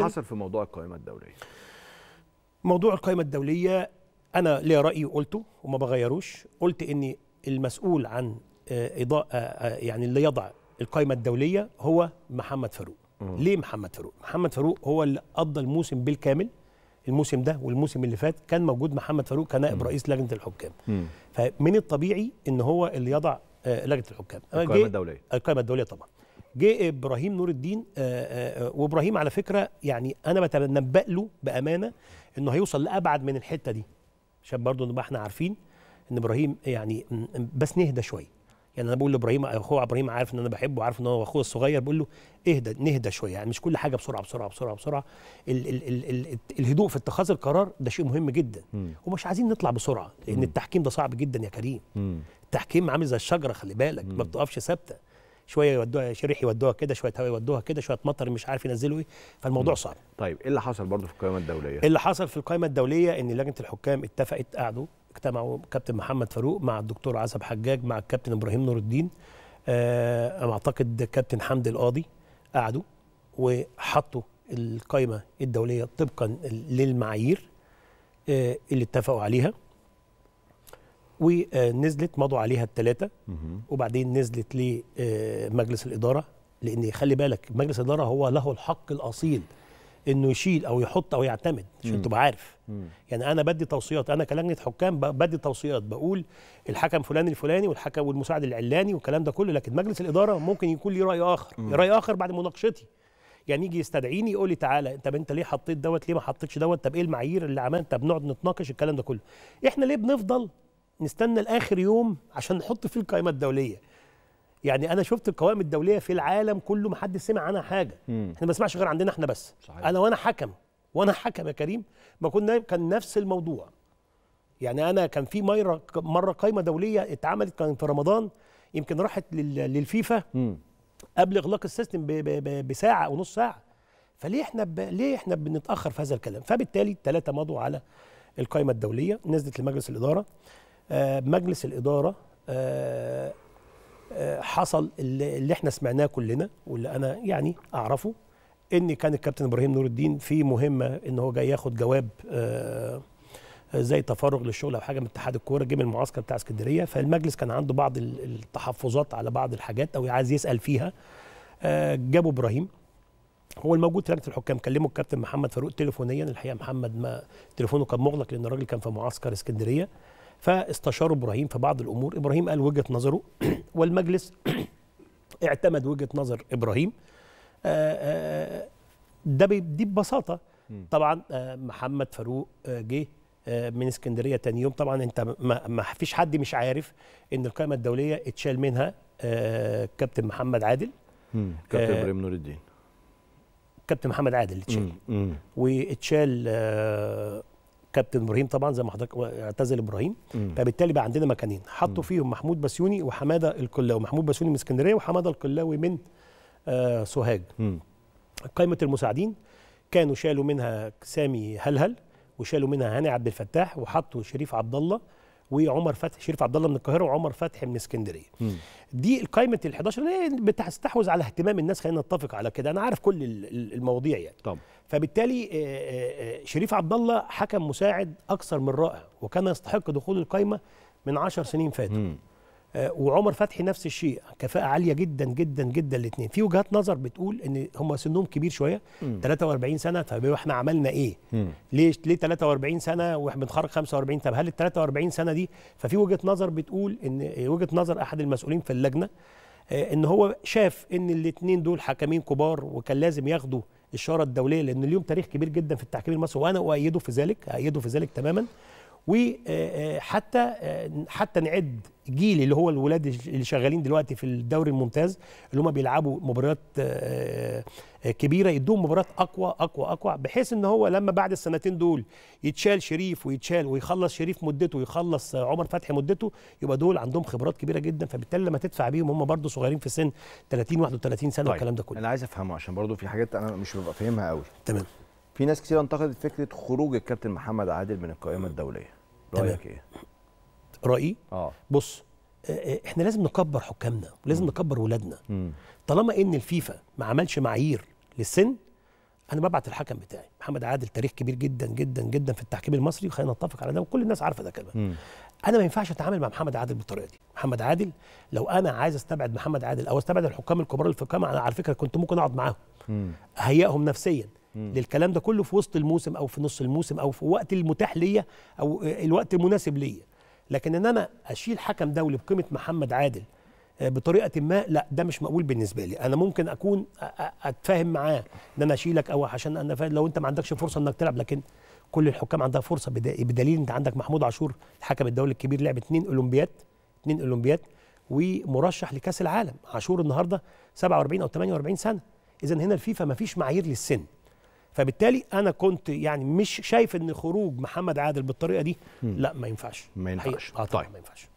حصل في موضوع القائمة الدولية موضوع القائمة الدولية أنا ليا رأيي وقلته وما بغيروش قلت إن المسؤول عن آه، إضاءة آه، آه، يعني اللي يضع القائمة الدولية هو محمد فاروق ليه محمد فاروق؟ محمد فاروق هو اللي قضى الموسم بالكامل الموسم ده والموسم اللي فات كان موجود محمد فاروق كنائب رئيس لجنة الحكام مم. فمن الطبيعي إن هو اللي يضع لجنة الحكام القائمة الدولية القائمة الدولية طبعا جه ابراهيم نور الدين آه، آه، آه، وابراهيم على فكره يعني انا بتنبأ له بامانه انه هيوصل لابعد من الحته دي عشان برضه نبقى احنا عارفين ان ابراهيم يعني بس نهدى شويه يعني انا بقول لابراهيم اخوه ابراهيم عارف ان انا بحبه وعارف ان هو اخوه الصغير بقول له اهدى نهدى شويه يعني مش كل حاجه بسرعه بسرعه بسرعه بسرعه ال ال ال ال الهدوء في اتخاذ القرار ده شيء مهم جدا ومش عايزين نطلع بسرعه لان التحكيم ده صعب جدا يا كريم التحكيم عامل زي الشجره خلي بالك ما بتقفش ثابته شويه يودوها شريح يودوها كده شويه هواء يودوها كده شويه مطر مش عارف ينزلوا ايه فالموضوع صعب طيب ايه اللي حصل برضه في القائمه الدوليه اللي حصل في القائمه الدوليه ان لجنه الحكام اتفقت قعدوا اجتمعوا كابتن محمد فاروق مع الدكتور عزب حجاج مع الكابتن ابراهيم نور الدين أه اعتقد كابتن حمدي القاضي قعدوا وحطوا القائمه الدوليه طبقا للمعايير آه، اللي اتفقوا عليها ونزلت مضوا عليها الثلاثه وبعدين نزلت لمجلس آه، الاداره لان خلي بالك مجلس الاداره هو له الحق الاصيل انه يشيل او يحط او يعتمد عشان تبقى عارف يعني انا بدي توصيات انا كلجنه حكام بدي توصيات بقول الحكم فلان الفلاني والحكم والمساعد العلاني والكلام ده كله لكن مجلس الاداره ممكن يكون ليه راي اخر مم. راي اخر بعد مناقشتي يعني يجي يستدعيني يقول لي تعالى طب انت ليه حطيت دوت ليه ما حطيتش دوت طب ايه المعايير اللي عملت طب نقعد نتناقش الكلام ده كله احنا ليه بنفضل نستنى لاخر يوم عشان نحط فيه القائمه الدوليه يعني انا شفت القوائم الدوليه في العالم كله ما حدش سمع عنها حاجه مم. احنا ما بنسمعش غير عندنا احنا بس صحيح. انا وانا حكم وانا حكم يا كريم ما كنا كان نفس الموضوع يعني انا كان في مره مره قائمه دوليه اتعملت كان في رمضان يمكن راحت للفيفا مم. قبل اغلاق السيستم بساعه او نص ساعه فليه احنا ب... ليه احنا بنتاخر في هذا الكلام فبالتالي الثلاثه مضوا على القائمه الدوليه نزلت لمجلس الاداره آه، مجلس الإدارة آه، آه، حصل اللي احنا سمعناه كلنا واللي أنا يعني أعرفه ان كان الكابتن ابراهيم نور الدين في مهمه ان هو جاي ياخد جواب زي تفرغ للشغل او حاجه من اتحاد الكوره جه من المعسكر بتاع اسكندريه فالمجلس كان عنده بعض التحفظات على بعض الحاجات او عايز يسال فيها جابوا ابراهيم هو الموجود في لجنه الحكام كلموا الكابتن محمد فاروق تليفونيا الحقيقه محمد ما تليفونه كان مغلق لان الراجل كان في معسكر اسكندريه فاستشاروا ابراهيم في بعض الامور ابراهيم قال وجهه نظره والمجلس اعتمد وجهه نظر ابراهيم آه، آه، ده دي ببساطه طبعا آه، محمد فاروق جه من اسكندريه تاني يوم طبعا انت ما فيش حد مش عارف ان القائمه الدوليه اتشال منها كابتن محمد عادل كابتن ابراهيم نور الدين كابتن محمد عادل اتشال واتشال كابتن ابراهيم طبعا زي ما حضرتك اعتزل ابراهيم فبالتالي بقى عندنا مكانين حطوا فيهم محمود بسيوني وحماده القلاوي محمود بسيوني من اسكندريه وحماده القلاوي من آه سوهاج قائمه المساعدين كانوا شالوا منها سامي هلهل وشالوا منها هاني عبد الفتاح وحطوا شريف عبد الله وعمر فتحي شريف عبد الله من القاهره وعمر فتحي من اسكندريه دي قائمه ال 11 بتستحوذ على اهتمام الناس خلينا نتفق على كده انا عارف كل المواضيع يعني طب. فبالتالي آه، آه، آه، شريف عبد الله حكم مساعد اكثر من رائع وكان يستحق دخول القائمه من 10 سنين فاتوا آه، وعمر فتحي نفس الشيء كفاءه عاليه جدا جدا جدا الاثنين في وجهات نظر بتقول ان هم سنهم كبير شويه مم. 43 سنه طب إيه، احنا عملنا ايه مم. ليه ليه 43 سنه واحنا بنتخرج 45 طب هل ال 43 سنه دي ففي وجهه نظر بتقول ان إيه، وجهه نظر احد المسؤولين في اللجنه آه، ان هو شاف ان الاثنين دول حكمين كبار وكان لازم ياخدوا الشاره الدوليه لان اليوم تاريخ كبير جدا في التحكيم المصري وانا اؤيده في ذلك اؤيده في ذلك تماما وحتى آه، آه، آه، حتى نعد جيل اللي هو الولاد اللي شغالين دلوقتي في الدوري الممتاز اللي هم بيلعبوا مباريات كبيره يدوهم مباريات اقوى اقوى اقوى بحيث ان هو لما بعد السنتين دول يتشال شريف ويتشال ويخلص شريف مدته ويخلص عمر فتحي مدته يبقى دول عندهم خبرات كبيره جدا فبالتالي لما تدفع بيهم هم برده صغيرين في سن 30 31 سنه طيب. والكلام ده كله انا عايز افهمه عشان برده في حاجات انا مش ببقى فاهمها قوي تمام في ناس كتير انتقدت فكره خروج الكابتن محمد عادل من القائمه الدوليه رايك ايه رايي اه بص آه، آه، احنا لازم نكبر حكامنا ولازم نكبر ولادنا طالما ان الفيفا ما عملش معايير للسن انا ببعت الحكم بتاعي محمد عادل تاريخ كبير جدا جدا جدا في التحكيم المصري خلينا نتفق على ده وكل الناس عارفه ده كمان انا ما ينفعش اتعامل مع محمد عادل بالطريقه دي محمد عادل لو انا عايز استبعد محمد عادل او استبعد الحكام الكبار اللي في القائمه على فكره كنت ممكن اقعد معاهم اهيئهم نفسيا للكلام ده كله في وسط الموسم او في نص الموسم او في الوقت المتاح ليا او الوقت المناسب ليا لكن ان انا اشيل حكم دولي بقيمه محمد عادل آه، بطريقه ما لا ده مش مقبول بالنسبه لي انا ممكن اكون اتفاهم معاه ان انا اشيلك او عشان انا فاهم لو انت ما عندكش فرصه انك تلعب لكن كل الحكام عندها فرصه بدليل انت عندك محمود عاشور الحكم الدولي الكبير لعب اثنين اولمبياد اثنين اولمبياد ومرشح لكاس العالم عاشور النهارده 47 او 48 سنه اذا هنا الفيفا ما فيش معايير للسن فبالتالي انا كنت يعني مش شايف ان خروج محمد عادل بالطريقه دي لا ما ينفعش ما ينفعش آه طيب ما ينفعش